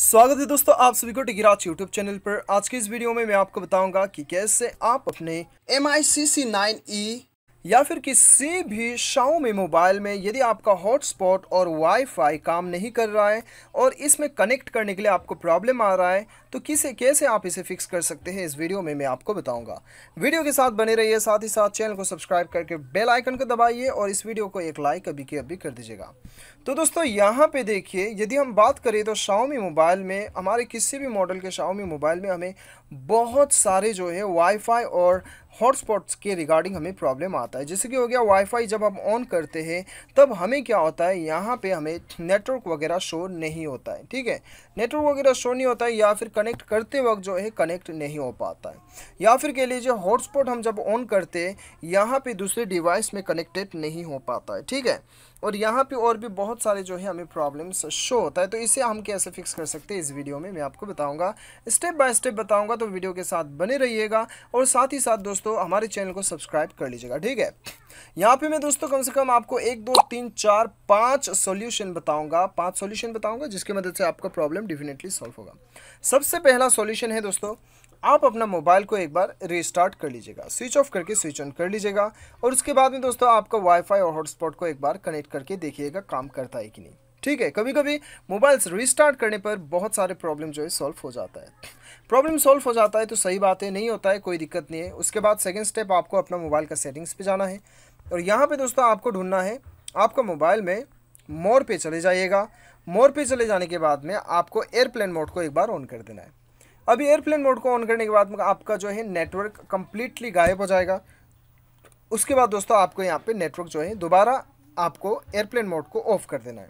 स्वागत है दोस्तों आप सभी को टिकीराज यूट्यूब चैनल पर आज के इस वीडियो में मैं आपको बताऊंगा कि कैसे आप अपने एम आई सी सी नाइन ई या फिर किसी भी में मोबाइल में यदि आपका हॉटस्पॉट और वाईफाई काम नहीं कर रहा है और इसमें कनेक्ट करने के लिए आपको प्रॉब्लम आ रहा है तो किसे कैसे आप इसे फिक्स कर सकते हैं इस वीडियो में मैं आपको बताऊंगा वीडियो के साथ बने रहिए साथ ही साथ चैनल को सब्सक्राइब करके बेल आइकन को दबाइए और इस वीडियो को एक लाइक अभी के अभी कर दीजिएगा तो दोस्तों यहाँ पे देखिए यदि हम बात करें तो शाओमी मोबाइल में हमारे किसी भी मॉडल के शाओमी मोबाइल में हमें बहुत सारे जो है वाईफाई और हॉटस्पॉट्स के रिगार्डिंग हमें प्रॉब्लम आता है जैसे कि हो गया वाईफाई जब हम ऑन करते हैं तब हमें क्या होता है यहाँ पे हमें नेटवर्क वगैरह शो नहीं होता है ठीक है नेटवर्क वगैरह शो नहीं होता है या फिर कनेक्ट करते वक्त जो है कनेक्ट नहीं हो पाता है या फिर कह लीजिए हॉटस्पॉट हम जब ऑन करते हैं यहाँ पर दूसरे डिवाइस में कनेक्टेड नहीं हो पाता है ठीक है और यहाँ पे और भी बहुत सारे जो है हमें प्रॉब्लम्स शो होता है तो इसे हम कैसे फिक्स कर सकते हैं इस वीडियो में मैं आपको बताऊँगा स्टेप बाय स्टेप बताऊँगा तो वीडियो के साथ बने रहिएगा और साथ ही साथ दोस्तों हमारे चैनल को सब्सक्राइब कर लीजिएगा ठीक है यहाँ पे मैं दोस्तों कम से कम आपको एक दो तीन चार पांच सॉल्यूशन बताऊंगा पांच सॉल्यूशन बताऊंगा जिसके मदद से आपका प्रॉब्लम डेफिनेटली सॉल्व होगा सबसे पहला सॉल्यूशन है दोस्तों आप अपना मोबाइल को एक बार रिस्टार्ट कर लीजिएगा स्विच ऑफ करके स्विच ऑन कर लीजिएगा और उसके बाद में दोस्तों आपका वाईफाई और हॉटस्पॉट को एक बार कनेक्ट करके देखिएगा काम करता है कि नहीं ठीक है कभी कभी मोबाइल्स रिस्टार्ट करने पर बहुत सारे प्रॉब्लम जो है सॉल्व हो जाता है प्रॉब्लम सॉल्व हो जाता है तो सही बात है नहीं होता है कोई दिक्कत नहीं है उसके बाद सेकेंड स्टेप आपको अपना मोबाइल का सेटिंग्स पे जाना है और यहाँ पे दोस्तों आपको ढूंढना है आपका मोबाइल में मोर पे चले जाइएगा मोर पे चले जाने के बाद में आपको एयरप्लेन मोड को एक बार ऑन कर देना है अभी एयरप्लेन मोड को ऑन करने के बाद में आपका जो है नेटवर्क कम्प्लीटली गायब हो जाएगा उसके बाद दोस्तों आपको यहाँ पर नेटवर्क जो है दोबारा आपको एयरप्लेन मोड को ऑफ़ कर देना है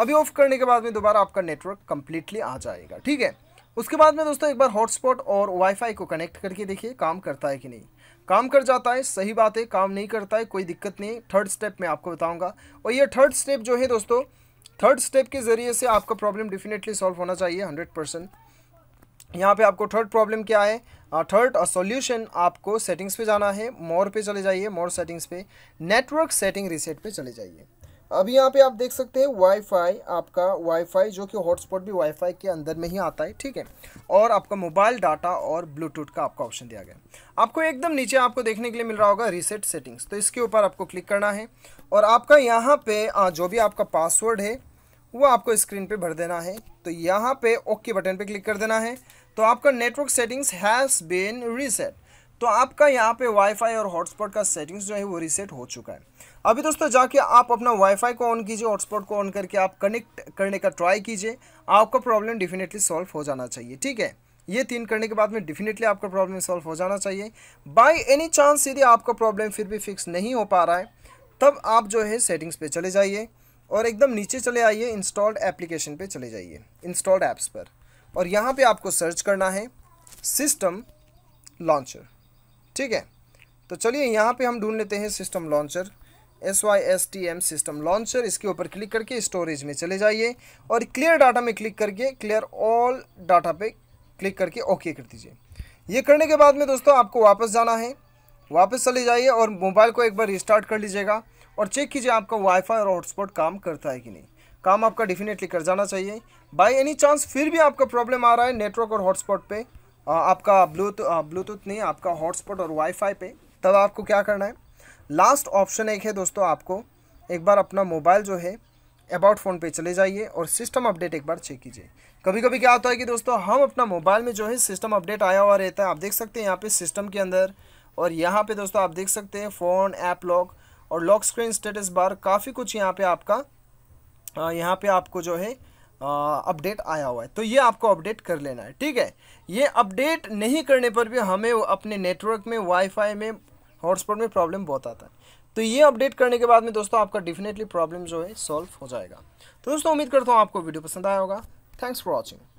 अभी ऑफ़ करने के बाद में दोबारा आपका नेटवर्क कम्प्लीटली आ जाएगा ठीक है उसके बाद में दोस्तों एक बार हॉटस्पॉट और वाईफाई को कनेक्ट करके देखिए काम करता है कि नहीं काम कर जाता है सही बात है काम नहीं करता है कोई दिक्कत नहीं थर्ड स्टेप मैं आपको बताऊंगा और ये थर्ड स्टेप जो है दोस्तों थर्ड स्टेप के ज़रिए से आपका प्रॉब्लम डेफिनेटली सॉल्व होना चाहिए हंड्रेड परसेंट यहाँ पे आपको थर्ड प्रॉब्लम क्या है थर्ड सॉल्यूशन आपको सेटिंग्स पे जाना है मोर पे चले जाइए मोर सेटिंग्स पे नेटवर्क सेटिंग रिसेट पे चले जाइए अभी यहाँ पे आप देख सकते हैं वाईफाई आपका वाईफाई जो कि हॉटस्पॉट भी वाईफाई के अंदर में ही आता है ठीक है और आपका मोबाइल डाटा और ब्लूटूथ का आपका ऑप्शन दिया गया आपको एकदम नीचे आपको देखने के लिए मिल रहा होगा रीसेट सेटिंग्स तो इसके ऊपर आपको क्लिक करना है और आपका यहाँ पे जो भी आपका पासवर्ड है वो आपको स्क्रीन पर भर देना है तो यहाँ पे ओके बटन पर क्लिक कर देना है तो आपका network settings has been reset तो आपका यहाँ पे वाईफाई और हॉटस्पॉट का सेटिंग्स जो है वो रीसेट हो चुका है अभी दोस्तों जाके आप अपना वाईफाई को ऑन कीजिए हॉटस्पॉट को ऑन करके आप कनेक्ट करने का ट्राई कीजिए आपका प्रॉब्लम डेफिनेटली सॉल्व हो जाना चाहिए ठीक है ये तीन करने के बाद में डेफिनेटली आपका प्रॉब्लम सॉल्व हो जाना चाहिए बाय एनी चांस यदि आपका प्रॉब्लम फिर भी फिक्स नहीं हो पा रहा है तब आप जो है सेटिंग्स पे चले जाइए और एकदम नीचे चले आइए इंस्टॉल्ड एप्लीकेशन पे चले जाइए इंस्टॉल्ड ऐप्स पर और यहाँ पे आपको सर्च करना है सिस्टम लॉन्चर ठीक है तो चलिए यहाँ पर हम ढूंढ लेते हैं system launcher S Y S T M system launcher इसके ऊपर क्लिक करके स्टोरेज में चले जाइए और क्लियर डाटा में क्लिक करके क्लियर ऑल डाटा पे क्लिक करके ओके कर दीजिए ये करने के बाद में दोस्तों आपको वापस जाना है वापस चले जाइए और मोबाइल को एक बार रिस्टार्ट कर लीजिएगा और चेक कीजिए आपका वाईफाई और हॉटस्पॉट काम करता है कि नहीं काम आपका डेफिनेटली कर जाना चाहिए बाई एनी चांस फिर भी आपका प्रॉब्लम आ रहा है नेटवर्क और हॉटस्पॉट पर आपका ब्लूटूथ ब्लूटूथ नहीं आपका हॉटस्पॉट और वाईफाई पे तब आपको क्या करना है लास्ट ऑप्शन एक है दोस्तों आपको एक बार अपना मोबाइल जो है अबाउट फ़ोन पे चले जाइए और सिस्टम अपडेट एक बार चेक कीजिए कभी कभी क्या होता है कि दोस्तों हम अपना मोबाइल में जो है सिस्टम अपडेट आया हुआ रहता है आप देख सकते हैं यहाँ पे सिस्टम के अंदर और यहाँ पे दोस्तों आप देख सकते हैं फ़ोन ऐप लॉक और लॉक स्क्रीन स्टेटस बार काफ़ी कुछ यहाँ पे आपका यहाँ पे आपको जो है अपडेट आया हुआ है तो ये आपको अपडेट कर लेना है ठीक है ये अपडेट नहीं करने पर भी हमें अपने नेटवर्क में वाईफाई में हॉटस्पॉट में प्रॉब्लम बहुत आता है तो ये अपडेट करने के बाद में दोस्तों आपका डेफिनेटली प्रॉब्लम जो है सॉल्व हो जाएगा तो दोस्तों उम्मीद करता हूँ आपको वीडियो पसंद आया होगा थैंक्स फॉर वॉचिंग